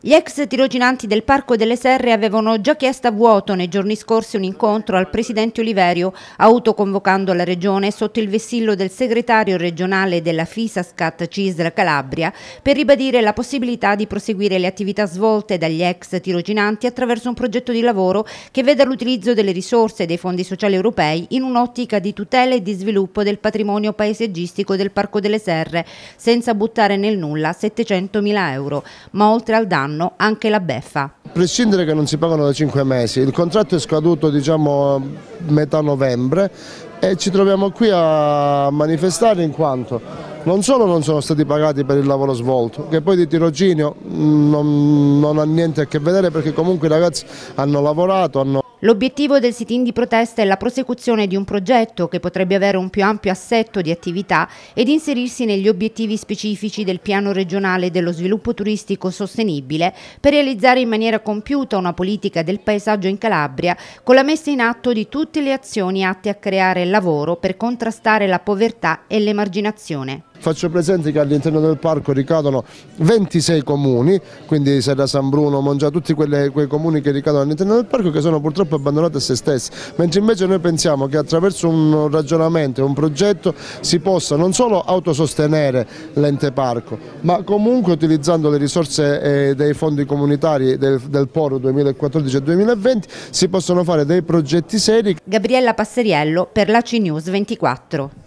Gli ex tirocinanti del Parco delle Serre avevano già chiesto a vuoto nei giorni scorsi un incontro al presidente Oliverio, autoconvocando la regione sotto il vessillo del segretario regionale della FISASCAT Scat Calabria per ribadire la possibilità di proseguire le attività svolte dagli ex tirocinanti attraverso un progetto di lavoro che veda l'utilizzo delle risorse dei fondi sociali europei in un'ottica di tutela e di sviluppo del patrimonio paesaggistico del Parco delle Serre, senza buttare nel nulla 700 mila euro, ma oltre al danno anno anche la beffa. A prescindere che non si pagano da 5 mesi, il contratto è scaduto diciamo metà novembre e ci troviamo qui a manifestare in quanto non solo non sono stati pagati per il lavoro svolto, che poi di tirocinio non, non ha niente a che vedere perché comunque i ragazzi hanno lavorato, hanno L'obiettivo del sit-in di protesta è la prosecuzione di un progetto che potrebbe avere un più ampio assetto di attività ed inserirsi negli obiettivi specifici del piano regionale dello sviluppo turistico sostenibile per realizzare in maniera compiuta una politica del paesaggio in Calabria con la messa in atto di tutte le azioni atte a creare lavoro per contrastare la povertà e l'emarginazione. Faccio presente che all'interno del parco ricadono 26 comuni, quindi Serra San Bruno, Mongia, tutti quelle, quei comuni che ricadono all'interno del parco che sono purtroppo abbandonati a se stessi, mentre invece noi pensiamo che attraverso un ragionamento e un progetto si possa non solo autosostenere l'ente parco, ma comunque utilizzando le risorse eh, dei fondi comunitari del, del Poro 2014-2020 si possono fare dei progetti seri. Gabriella Passeriello per la CNews 24.